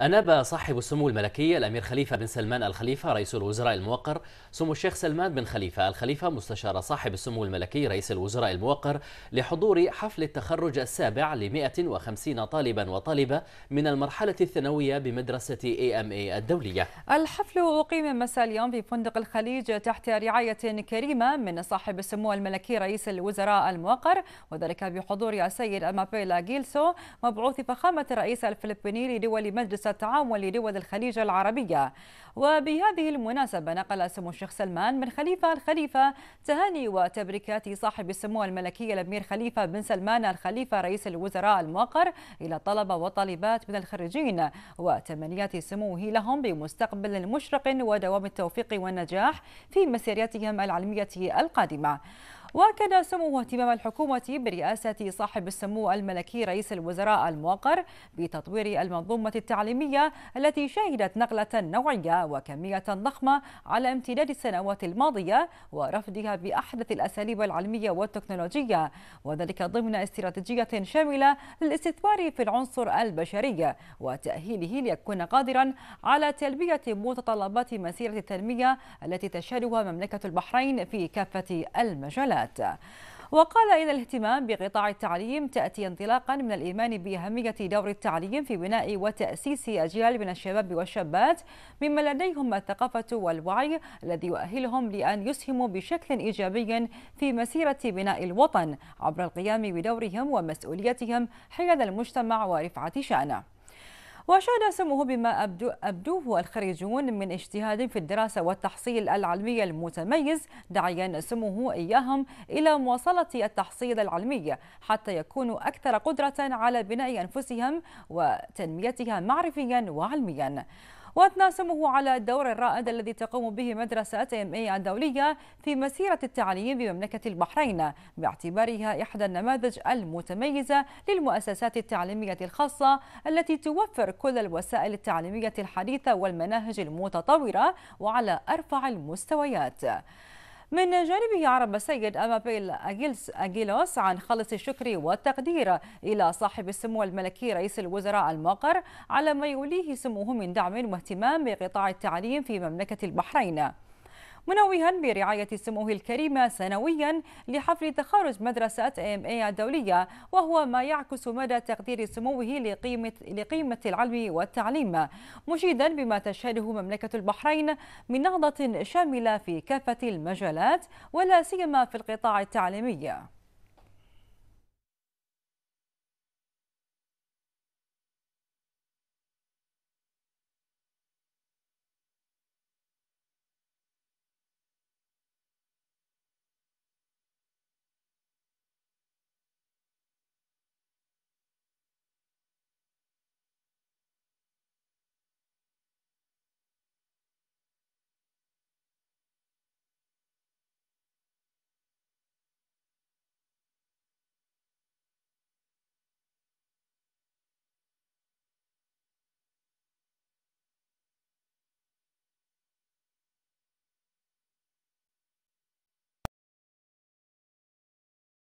أناب صاحب السمو الملكي الأمير خليفة بن سلمان الخليفة رئيس الوزراء الموقر سمو الشيخ سلمان بن خليفة الخليفة مستشار صاحب السمو الملكي رئيس الوزراء الموقر لحضور حفل التخرج السابع ل 150 طالبا وطالبة من المرحلة الثانوية بمدرسة AMA الدولية الحفل أقيم مساء اليوم في فندق الخليج تحت رعاية كريمة من صاحب السمو الملكي رئيس الوزراء الموقر وذلك بحضور السيد أمابيلا جيلسو مبعوث فخامة الرئيس الفلبيني لدول مجلس مجلس التعاون لدول الخليج العربية وبهذه المناسبة نقل سمو الشيخ سلمان من خليفة الخليفة تهاني وتبريكات صاحب السمو الملكي الأمير خليفة بن سلمان الخليفة رئيس الوزراء الموقر إلى طلبة وطالبات من الخريجين وتمنيات سموه لهم بمستقبل مشرق ودوام التوفيق والنجاح في مسيرتهم العلمية القادمة واكد سمو اهتمام الحكومة برئاسة صاحب السمو الملكي رئيس الوزراء الموقر بتطوير المنظومة التعليمية التي شهدت نقلة نوعية وكمية ضخمة على امتداد السنوات الماضية ورفضها بأحدث الأساليب العلمية والتكنولوجية وذلك ضمن استراتيجية شاملة للاستثمار في العنصر البشري وتأهيله ليكون قادرا على تلبية متطلبات مسيرة التنمية التي تشهدها مملكة البحرين في كافة المجالات الامكانيات وقال إن الاهتمام بقطاع التعليم تأتي انطلاقا من الإيمان بأهمية دور التعليم في بناء وتأسيس أجيال من الشباب والشابات مما لديهم الثقافة والوعي الذي يؤهلهم لأن يسهموا بشكل إيجابي في مسيرة بناء الوطن عبر القيام بدورهم ومسؤوليتهم حيال المجتمع ورفعة شأنه وأشاد سموه بما أبدو أبدوه الخريجون من اجتهاد في الدراسة والتحصيل العلمي المتميز داعيا سموه إياهم إلى مواصلة التحصيل العلمي حتى يكونوا أكثر قدرة على بناء أنفسهم وتنميتها معرفيا وعلميا وتناسمه على الدور الرائد الذي تقوم به مدرسة ام اي الدولية في مسيرة التعليم بمملكة البحرين باعتبارها إحدى النماذج المتميزة للمؤسسات التعليمية الخاصة التي توفر كل الوسائل التعليمية الحديثة والمناهج المتطورة وعلى أرفع المستويات من جانبه عرب السيد أمابيل أجيلس أجيلوس عن خالص الشكر والتقدير إلى صاحب السمو الملكي رئيس الوزراء المقر على ما يوليه سموه من دعم واهتمام بقطاع التعليم في مملكة البحرين منوها برعاية سموه الكريمة سنويا لحفل تخرج مدرسة ام اي الدولية وهو ما يعكس مدى تقدير سموه لقيمة, لقيمة العلم والتعليم مشيدا بما تشهده مملكة البحرين من نهضة شاملة في كافة المجالات ولا سيما في القطاع التعليمي